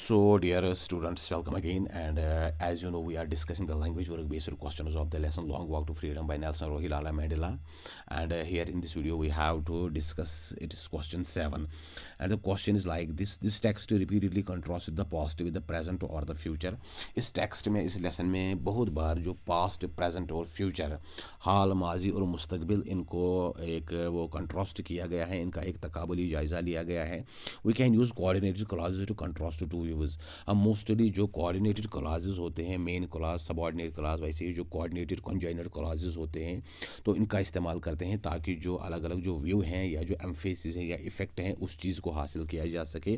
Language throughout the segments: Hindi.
So dear uh, students, welcome again and uh, as you know we are discussing the language work based questions of the lesson Long Walk to Freedom by Nelson Rohilala Mandela and uh, here in this video we have to discuss it is question 7 and the question is like this this text repeatedly contrasts the past with the present or the future इस text में इस lesson में बहुत बार जो past, present और future हाल माजी और मुस्तकबिल इनको एक वो कंट्रास्ट किया गया है इनका एक तकबली जायज़ा लिया गया है we can use coordinated clauses to contrast to viewers अब मोस्टली जो कोऑर्डिनेटेड क्लासेस होते हैं मेन क्लास सबॉर्डिनेट क्लास वैसे ही जो कोऑर्डिनेटेड कॉन्जाइनर क्लासेस होते हैं तो इनका इस्तेमाल करते हैं ताकि जो अलग अलग जो व्यू हैं या जो एम्फेसिस हैं या इफेक्ट हैं उस चीज़ को हासिल किया जा सके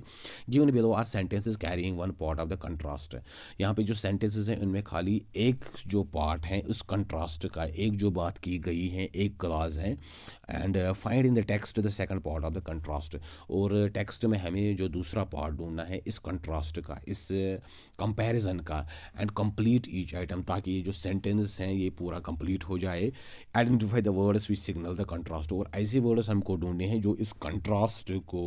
given below are sentences carrying one part of the contrast यहाँ पर जो सेंटेंसेज हैं उनमें खाली एक जो पार्ट हैं उस कंट्रास्ट का एक जो बात की गई है एक क्लाज है and find in the text the second part of the contrast और टेक्स्ट uh, में हमें जो दूसरा पार्ट ढूंढना है इस कंट्रास्ट कंट्रास्ट का इस कंपैरिजन का एंड कंप्लीट ईच आइटम ताकि ये जो सेंटेंस हैं ये पूरा कंप्लीट हो जाए identify the words which signal the contrast और ऐसे वर्ड्स हमको ढूंढने हैं जो इस कंट्रास्ट को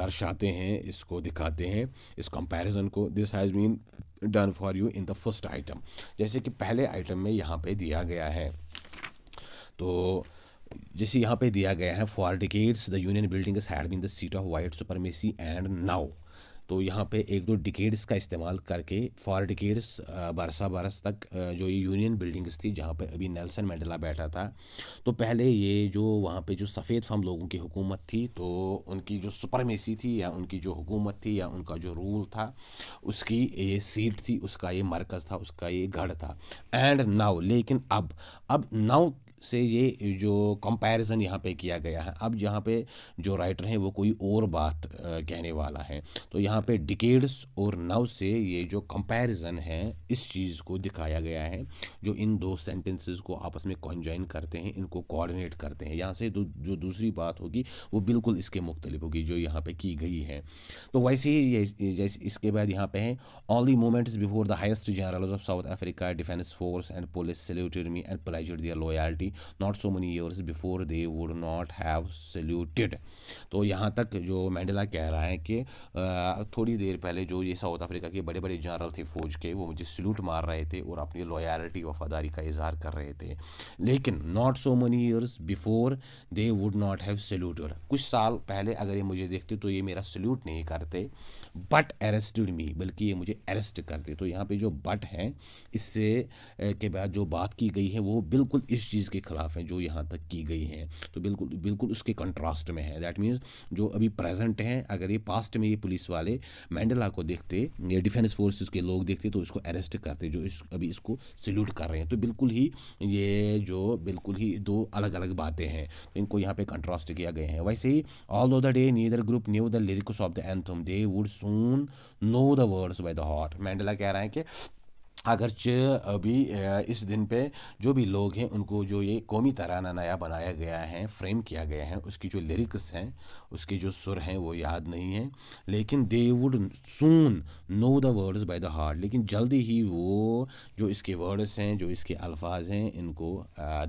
दर्शाते हैं इसको दिखाते हैं इस कंपैरिजन को this has been done for you in the first item जैसे कि पहले आइटम में यहाँ पे दिया गया है तो जैसे यहाँ पे दिया गया है for decades the union building had been the seat of white supremacy and now तो यहाँ पे एक दो डिकेड्स का इस्तेमाल करके फॉर डिकेड्स बरसा बरस तक जो ये यूनियन बिल्डिंग्स थी जहाँ पे अभी नेल्सन मंडेला बैठा था तो पहले ये जो वहाँ पे जो सफ़ेद फम लोगों की हुकूमत थी तो उनकी जो सुपरमेसी थी या उनकी जो हुकूमत थी या उनका जो रूल था उसकी ये सीट थी उसका ये मरकज़ था उसका ये गढ़ था एंड नाउ लेकिन अब अब नाउ से ये जो कंपैरिजन यहाँ पे किया गया है अब यहाँ पे जो राइटर हैं वो कोई और बात कहने वाला है तो यहाँ पे डिकेड्स और नव से ये जो कंपैरिजन है इस चीज़ को दिखाया गया है जो इन दो सेंटेंसेस को आपस में कॉन्जॉइन करते हैं इनको कोऑर्डिनेट करते हैं यहाँ से जो दूसरी बात होगी वो बिल्कुल इसके मुख्तलिफ होगी जो यहाँ पर की गई है तो वैसे ही जैसे इसके बाद यहाँ पे all only moments before the highest general of South Africa defence force and police saluted me and pledged their loyalty not so many years before they would not have saluted तो यहाँ तक जो मैंडेला कह रहा है कि थोड़ी देर पहले जो ये साउथ अफ्रीका के बड़े बड़े जनरल थे फ़ौज के वो मुझे सल्यूट मार रहे थे और अपनी लॉयलिटी वफादारी का इजहार कर रहे थे लेकिन not so many years before they would not have saluted कुछ साल पहले अगर ये मुझे देखते तो ये मेरा सल्यूट नहीं करते बट अरेस्टेड मी बल्कि ये मुझे अरेस्ट करते तो यहाँ पे जो बट है इससे के बाद जो बात की गई है वो बिल्कुल इस चीज़ के के ख़िलाफ़ हैं जो यहाँ तक की गई हैं तो बिल्कुल बिल्कुल उसके कंट्रास्ट में है दैट मीन्स जो अभी प्रेजेंट हैं अगर ये पास्ट में ये पुलिस वाले मैंडला को देखते ये डिफेंस फोर्सेस के लोग देखते तो इसको अरेस्ट करते जो इस अभी इसको सल्यूट कर रहे हैं तो बिल्कुल ही ये जो बिल्कुल ही दो अलग अलग बातें हैं तो इनको यहाँ पर कंट्रास्ट किया गया है वैसे ही all over the day neither group knew the lyrics of the anthem they would soon know the words by the heart Mandela कह रहे हैं कि अगरचे अभी इस दिन पे जो भी लोग हैं उनको जो ये कौमी तराना नया बनाया गया है फ्रेम किया गया है उसकी जो लिरिक्स हैं उसके जो सुर हैं वो याद नहीं हैं लेकिन they would soon know the words by the heart लेकिन जल्दी ही वो जो इसके वर्ड्स हैं जो इसके अल्फाज हैं इनको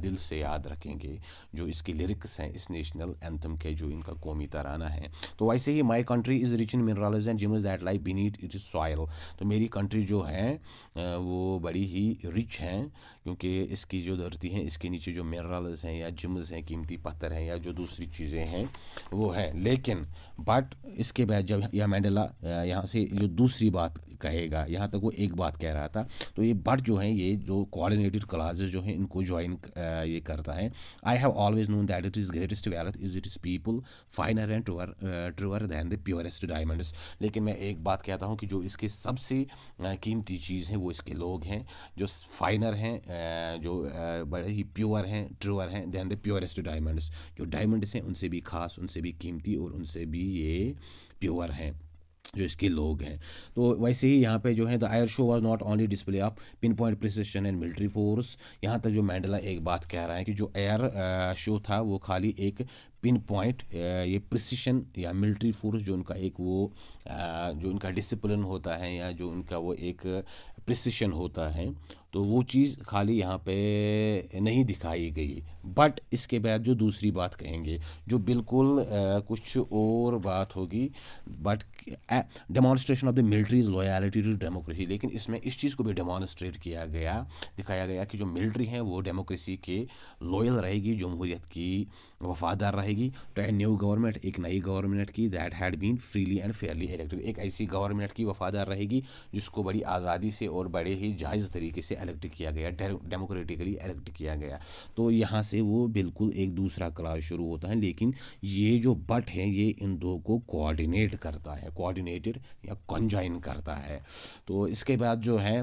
दिल से याद रखेंगे जो इसकी लिरिक्स हैं इस नेशनल एंथम के जो इनका कौमी तराना है तो वैसे ही my country is rich in mineral and is that life beneath it is soil तो मेरी कंट्री जो है वो बड़ी ही रिच हैं क्योंकि इसकी जो धरती है इसके नीचे जो मिनरल्स हैं या जिम्स हैं कीमती पत्थर हैं या जो दूसरी चीज़ें हैं वो है लेकिन बट इसके बाद जब यह मैंडला यहाँ से जो दूसरी बात कहेगा यहाँ तक वो एक बात कह रहा था तो ये बट जो है ये जो कोऑर्डिनेटेड क्लासेज जो हैं इनको ज्वाइन ये करता है I have always known that it is greatest wealth is it is people finer and truer truer than the purest diamond लेकिन मैं एक बात कहता हूँ कि जो इसके सबसे कीमती चीज़ हैं वो इसके लोग हैं जो फाइनर हैं जो बड़े ही प्योर हैं ट्रोअर हैं दैन द प्योरेस्ट डायमंड्स जो डायमंड्स हैं उनसे भी ख़ास उनसे भी कीमती और उनसे भी ये प्योर हैं जो इसके लोग हैं तो वैसे ही यहाँ पे जो है the air show was not only display of pin point precision and military force यहाँ तक जो मैंडला एक बात कह रहा है कि जो एयर शो था वो खाली एक पिन पॉइंट ये प्रिसिशन या मिलिट्री फोर्स जो उनका एक वो जो उनका डिसिप्लिन होता है या जो उनका वो एक प्रिसिशन होता है तो वो चीज़ खाली यहाँ पे नहीं दिखाई गई बट इसके बाद जो दूसरी बात कहेंगे जो बिल्कुल आ, कुछ और बात होगी but demonstration of the military's is loyalty to democracy लेकिन इसमें इस चीज़ को भी डेमॉन्स्ट्रेट किया गया दिखाया गया कि जो मिल्ट्री हैं वो डेमोक्रेसी के लॉयल रहेगी जमहूरीत की वफादार रहेगी तो ए न्यू गवर्नमेंट एक नई गवर्नमेंट की that had been freely and fairly elected एक ऐसी गवर्नमेंट की वफादार रहेगी जिसको बड़ी आज़ादी से और बड़े ही जायज़ तरीके से इलेक्ट किया गया डेमोक्रेटिकली इलेक्ट किया गया तो यहाँ से वो बिल्कुल एक दूसरा क्लास शुरू होता है लेकिन ये जो बट है ये इन दो को कोऑर्डिनेट करता है कोऑर्डिनेटेड या कंजाइन करता है तो इसके बाद जो है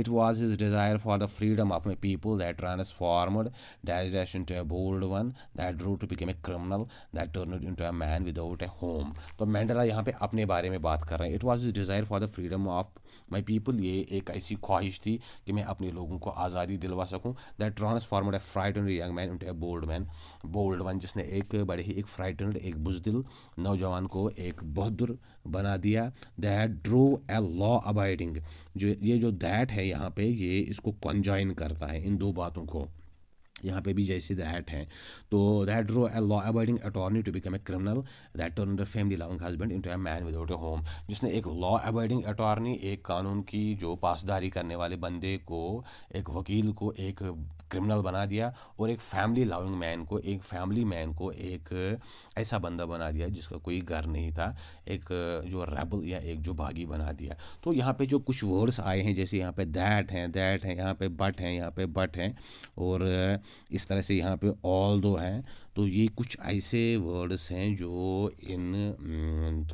it was his desire for the freedom of my people that transformed digestion to a bold one that drew to become a criminal that turn into a man without a home तो मैंडेला यहाँ पे अपने बारे में बात कर रहे हैं it was desire for the freedom of my people ये एक ऐसी ख्वाहिश थी कि मैं अपने लोगों को आज़ादी दिलवा सकूँ that transformed a frightened young man into a bold man bold one जिसने एक बड़े ही एक फ्राइटनड एक बुजदिल नौजवान को एक बहदुर बना दिया that drove a law abiding जो ये जो दैट है यहाँ पे ये इसको कॉन्जॉइन करता है इन दो बातों को यहाँ पे भी जैसे दैट है तो that drove a law abiding attorney to become a criminal that turn the family loving husband to a man without a home जिसने एक लॉ अबाइडिंग अटॉर्नी एक कानून की जो पासदारी करने वाले बंदे को एक वकील को एक क्रिमिनल बना दिया और एक फैमिली लविंग मैन को एक फैमिली मैन को एक ऐसा बंदा बना दिया जिसका कोई घर नहीं था एक जो रेबल या एक जो भागी बना दिया तो यहाँ पे जो कुछ वर्ड्स आए हैं जैसे यहाँ पे दैट हैं दैट हैं यहाँ पे बट हैं यहाँ पे बट हैं और इस तरह से यहाँ पे ऑल दो हैं तो ये कुछ ऐसे वर्ड्स हैं जो इन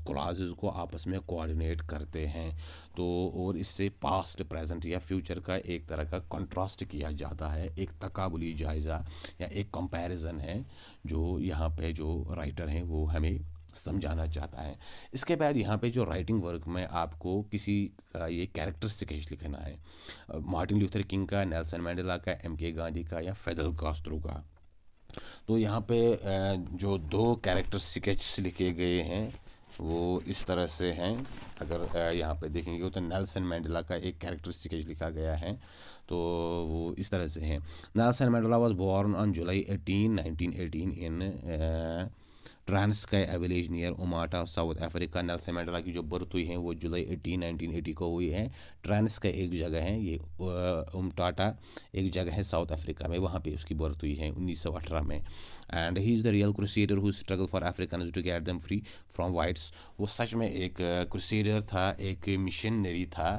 क्लाजेज को आपस में कोऑर्डिनेट करते हैं तो और इससे पास्ट प्रेजेंट या फ्यूचर का एक तरह का कंट्रास्ट किया जाता है एक तकाबली जायज़ा या एक कंपैरिजन है जो यहाँ पे जो राइटर हैं वो हमें समझाना चाहता है इसके बाद यहाँ पे जो राइटिंग वर्क में आपको किसी का ये कैरेक्टर स्केच लिखना है मार्टिन ल्यूथर किंग का नेल्सन मैंडेला का एम के गांधी का या फैदल कास्त्रो का तो यहाँ पे जो दो कैरेक्टर स्केच लिखे गए हैं वो इस तरह से हैं अगर यहाँ पे देखेंगे तो नेल्सन मैंडेला का एक कैरेक्टर स्केच लिखा गया है तो वो इस तरह से हैं Nelson Mandela was born on July eighteen nineteen eighteen in Transkei a village near Umtata South Africa Nelson Mandela की जो बर्थ हुई है वो जुलाई एटीन नाइनटीन एटी को हुई है ट्रांस का एक जगह है ये उमटाटा एक जगह है साउथ अफ्रीका में वहाँ पे उसकी बर्थ हुई है उन्नीस सौ अठारह में and he is the real crusader who struggle for African to get them free from whites वो सच में एक क्रुसेडर था एक मिशनरी था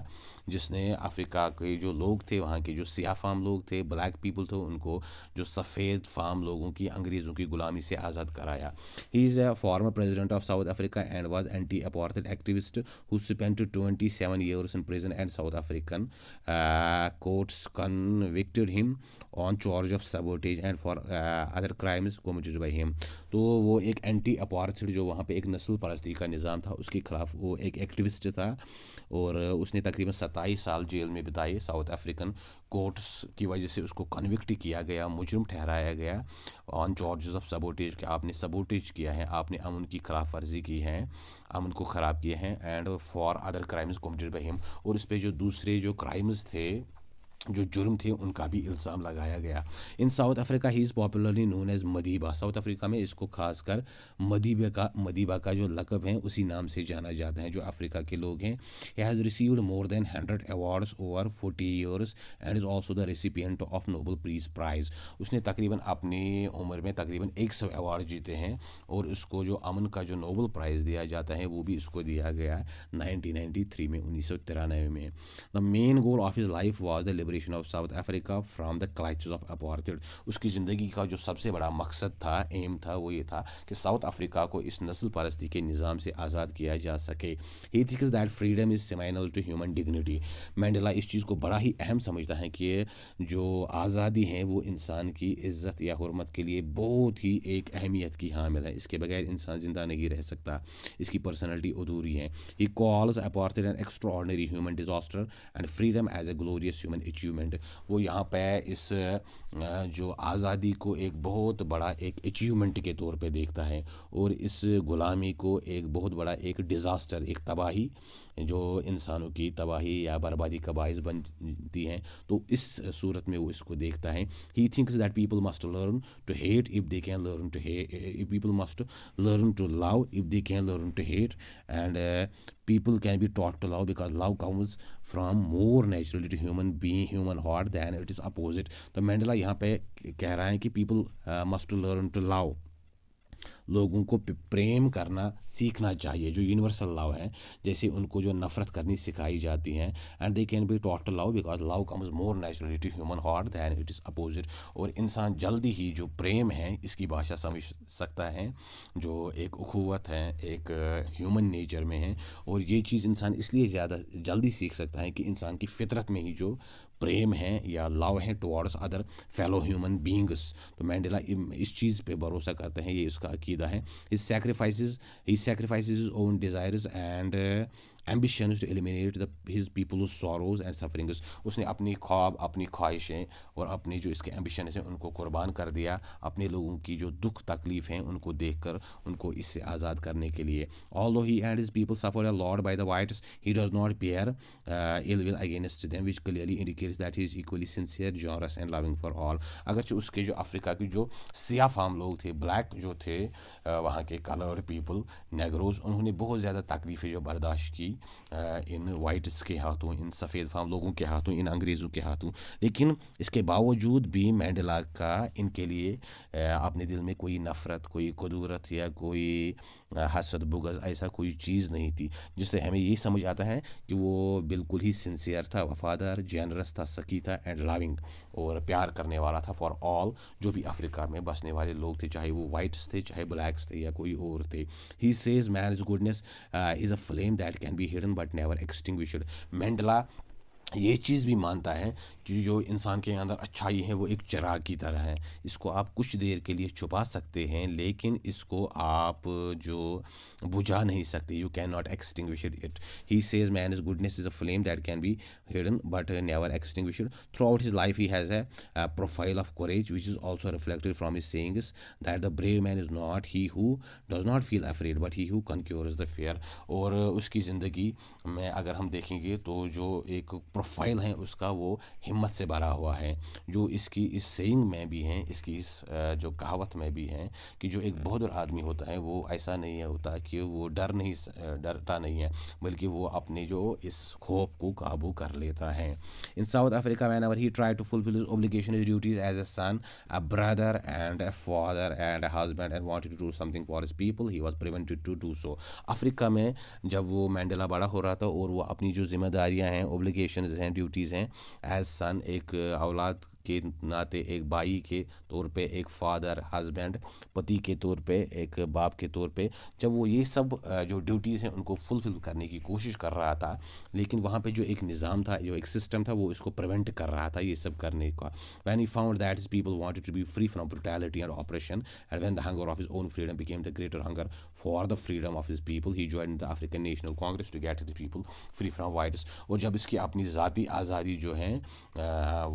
जिसने अफ्रीका के जो लोग थे वहाँ के जो सियाह फाम लोग थे ब्लैक पीपल थे उनको जो सफ़ेद फाम लोगों की अंग्रेज़ों की ग़ुलामी से आज़ाद कराया he is a former president of South Africa and was anti apartheid activist who spent twenty seven years in prison and South African courts convicted him on charge of sabotage and for other crimes committed by him तो वो एक एंटी अपॉर्थड जो वहाँ पे एक नस्ल परस्ती का निज़ाम था उसके खिलाफ वो एक एक्टिविस्ट था और उसने तकरीबन सत्तर सत्ताईस साल जेल में बिताए साउथ अफ्रीकन कोर्ट्स की वजह से उसको कन्विक्ट किया गया मुजरम ठहराया गया ऑन चार्जेस ऑफ सबोटेज के आपने सबोटेज किया है आपने अमन की खिलाफ वर्जी की है अमन को ख़राब किए हैं and for other crimes committed by him और इस पर जो दूसरे जो क्राइम्स थे जो जुर्म थे उनका भी इल्ज़ाम लगाया गया in South Africa he is popularly known as Madiba South Africa में इसको खासकर मदीबे का मदीबा का जो लकब है उसी नाम से जाना जाता है जो अफ्रीका के लोग हैं he has received more than hundred awards over forty years and is also the recipient of Nobel prize prize उसने तकरीबन अपनी उम्र में तकरीबन एक सौ अवार्ड जीते हैं और उसको जो अमन का जो नोबल प्राइज़ दिया जाता है वो भी इसको दिया गया नाइनटीन नाइन्टी थ्री में उन्नीस सौ तिरानवे में the main goal of his life was the liberation of South Africa from the clutches of apartheid उसकी ज़िंदगी का जो सबसे बड़ा मकसद था एम था वो ये था कि साउथ अफ्रीका को इस नस्ल परस्ती के निज़ाम से आज़ाद किया जा सके he thinks that freedom is seminal to human dignity Mandela इस चीज़ को बड़ा ही अहम समझता है कि जो आज़ादी है वो इंसान की इज़्ज़त या हरमत के लिए बहुत ही एक अहमियत की हामिल है इसके बगैर इंसान ज़िंदा नहीं रह सकता इसकी पर्सनैलिटी अधूरी है he calls apartheid an extra human disaster and freedom as a glorious human achievement वो यहाँ पे इस जो आज़ादी को एक बहुत बड़ा एक अचीवमेंट के तौर पे देखता है और इस ग़ुलामी को एक बहुत बड़ा एक डिज़ास्टर एक तबाही जो इंसानों की तबाही या बर्बादी का बायस बनती हैं तो इस सूरत में वो इसको देखता है he thinks that people must learn to hate if they can learn to hate people must learn to love if they can learn to hate and people can be taught to love because love comes from more naturally to human being human heart than it is opposite तो मैंडला यहाँ पे कह रहा है कि people must learn to love लोगों को प्रेम करना सीखना चाहिए जो यूनिवर्सल लव है जैसे उनको जो नफरत करनी सिखाई जाती है and they can be taught love because love comes more naturally to human heart than it is opposite और इंसान जल्दी ही जो प्रेम है इसकी भाषा समझ सकता है जो एक अखूवत है एक ह्यूमन नेचर में है और ये चीज़ इंसान इसलिए ज़्यादा जल्दी सीख सकता है कि इंसान की फितरत में ही जो प्रेम है या लव है towards other fellow human beings तो मैंडेला इस चीज़ पे भरोसा करते हैं ये इसका अकीदा है इस सेक्रीफाइस इस sacrifice own desires and ambition to eliminate the his people sorrows and suffering उसने अपनी ख्वाब अपनी ख्वाहिशें और अपने जो इसके एम्बिशन हैं उनको कुर्बान कर दिया अपने लोगों की जो दुख तकलीफ हैं उनको देख कर उनको इससे आज़ाद करने के लिए although he and his people suffer a lot by the whites he does not bear ill will against them which clearly indicates that is equally sincere generous and loving for all जो उसके जो अफ्रीका के जो सिया फाम लोग थे ब्लैक जो थे uh, वहाँ के कलर्ड पीपल नेगरोज उन्होंने बहुत ज़्यादा तकलीफ़ें जो बर्दाश्त की इन वाइट्स के हाथों इन सफ़ेद फाम लोगों के हाथों इन अंग्रेज़ों के हाथों लेकिन इसके बावजूद भी मैंडला का इनके लिए अपने दिल में कोई नफ़रत कोई कदूरत या कोई हसद बुगज़ ऐसा कोई चीज़ नहीं थी जिससे हमें ये समझ आता है कि वो बिल्कुल ही सिंसियर था वफ़ादार जनरस था सकी था एंड लविंग और प्यार करने वाला था फॉर ऑल जो भी अफ्रीका में बसने वाले लोग थे चाहे वो वाइट्स थे चाहे ब्लैक्स थे या कोई और थे he says man goodness is a flame that can be hidden but never extinguished. Mandela ये चीज़ भी मानता है कि जो इंसान के अंदर अच्छाई है वो एक चराग की तरह है इसको आप कुछ देर के लिए छुपा सकते हैं लेकिन इसको आप जो बुझा नहीं सकते you can not extinguish it he says man is goodness is a flame that can be hidden but never extinguish throughout his life he has a profile of courage which is also reflected from his sayings that the brave man is not he who does not feel afraid but he who conquer is the fear और उसकी ज़िंदगी में अगर हम देखेंगे तो जो एक प्रोफाइल है उसका वो हिम्मत से भरा हुआ है जो इसकी इस सेइंग में भी हैं इसकी इस जो कहावत में भी हैं कि जो एक बहादुर आदमी होता है वो ऐसा नहीं है होता कि वो डर नहीं डरता नहीं है बल्कि वो अपने जो इस खौफ को काबू कर लेता है in South Africa whenever he try to fulfil his obligation duties as a son a brother and a father and a husband and want to do something for his people he was prevented to do so Africa में जब वो मैंडेला बड़ा हो रहा था और वो अपनी जो जिम्मेदारियाँ हैं ओब्लिगेशन हैं ड्यूटीज़ हैं एज सन एक औलाद के नाते एक भाई के तौर पे एक फादर हस्बैंड पति के तौर पे एक बाप के तौर पे जब वो ये सब जो ड्यूटीज़ हैं उनको फुलफिल करने की कोशिश कर रहा था लेकिन वहाँ पे जो एक निज़ाम था जो एक सिस्टम था वो इसको प्रिवेंट कर रहा था ये सब करने का when he found that people want to be free from brutality and oppression and when the hunger of his own freedom became the greater hunger for the freedom of his people he join the African National Congress to get his people free from whites और जब इसकी अपनी ज़ाती आज़ादी जो है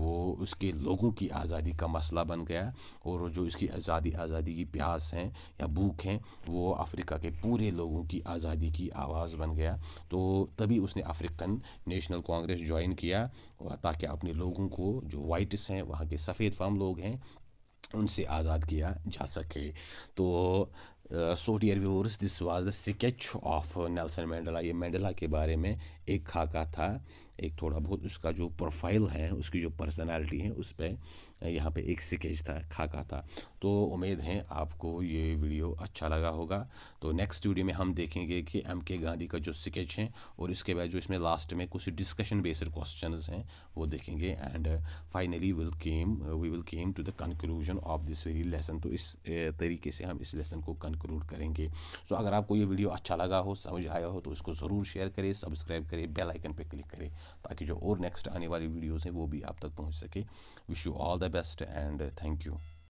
वो उसके लोगों की आज़ादी का मसला बन गया और जो इसकी आज़ादी आज़ादी की प्यास हैं या भूख हैं वो अफ्रीका के पूरे लोगों की आज़ादी की आवाज़ बन गया तो तभी उसने अफ्रीकन नेशनल कांग्रेस ज्वाइन किया ताकि अपने लोगों को जो वाइट्स हैं वहाँ के सफ़ेद फार्म लोग हैं उनसे आज़ाद किया जा सके तो so dear viewers this was the sketch of Nelson Mandela ये मैंडला के बारे में एक खाका था एक थोड़ा बहुत उसका जो प्रोफाइल है उसकी जो पर्सनालिटी है उस पर यहाँ पे एक सिकेज था खाका था तो उम्मीद है आपको ये वीडियो अच्छा लगा होगा तो नेक्स्ट वीडियो में हम देखेंगे कि एम के गांधी का जो स्केच है और इसके बाद जो इसमें लास्ट में कुछ डिस्कशन बेस्ड क्वेश्चन हैं वो देखेंगे and finally will came we will came to the conclusion of this very lesson तो इस तरीके से हम इस लेसन को कंक्लूड करेंगे सो so, अगर आपको ये वीडियो अच्छा लगा हो समझ आया हो तो इसको ज़रूर शेयर करें सब्सक्राइब करें बेलाइकन पर क्लिक करें ताकि जो और नेक्स्ट आने वाली वीडियोज़ हैं वो भी आप तक पहुँच सके wish you all the best and thank you